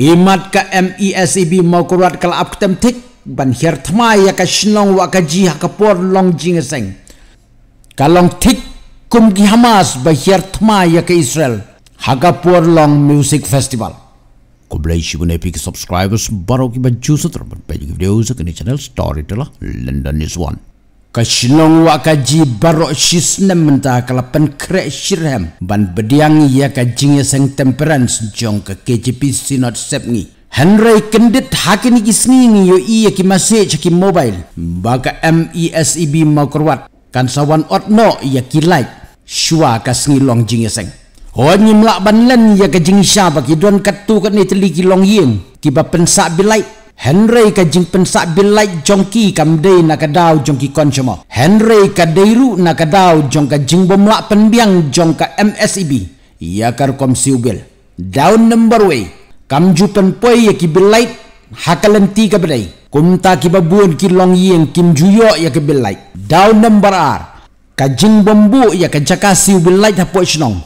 imat ka MESB e mau kurat kalau ap temtik ban hier tma ya ka shinong wa ka jiha ka por long jing seng kalong tik kum gi hamas ba hier tma ya ka israel haga por long music festival ko blai shi bune pik subscribers baro ki ba ju sutra ba pe video sa ke channel story tala london is one Kasinong wa kaji baro shisne menta kalapan krek shirhem ban bediang ia kajing sang temperan jong ke KGP sinot sepngi. Henry kendit hakin gisni ngi yo iya ki message ki mobile baka MESEB makrowat kan sawan otno iya ki like shua kasngi long jing sang. Ho nyimla ban len iya kajing sha baki don katu kan ne teliki long yin ki ba pensa Henry ka jing pensak bilai jongki kam dei na kadau jongki konsumo. Henry ka deiru na kadau jongka jing bomlak penbiang jongka MSEB. Ia kar kom siubil. Down number way. Kam jupen poi ya ki Hakalan hakalenti ka bedai. Kumta ki babuan ki long yeng kim juyo ya ki bilai. Down number R. Ka jing bombu ya ka jaka siubil light hapo isnong.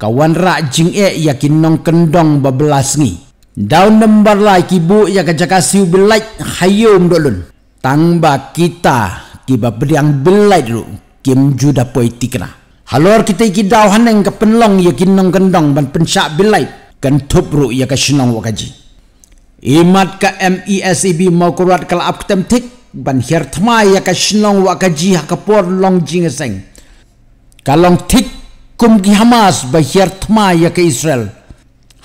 Kawan rak jing e ya ki nong kendong babelas ngi. Daun nombor lah kibu yang kerja kasih belai hayum dolun. Tangba kita kiba beri yang belai dulu. Kim juda poetik na. Halor kita iki daun haneng ke penlong ya kinong kendong ban pencak belai. Kentup ruk ya kesenang wakaji. Imat e e ke MESEB mau kurat kala ap ketem tik. Ban hir temai ya kesenang wakaji hakepor long jingeseng. Kalong tik kum ki Hamas bahir temai ya ke Israel. Israel.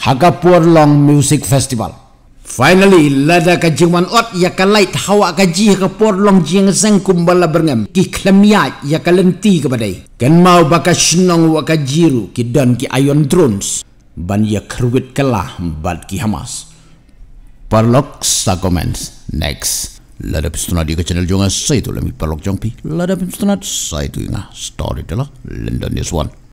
Hagapur Long Music Festival. Finally, lada kajing wan ot ya kalait hawa kaji ke porlong jing sang kumbala berngam ki klemia ya kalenti kepada ken mau baka senong wa kajiru ki don ki ayon drones ban ya kerwit kalah bad ki hamas parlok sa comments next lada pistuna di ke channel jonga saya tu lemi parlok jongpi lada pistuna saya tu ina story telah london news one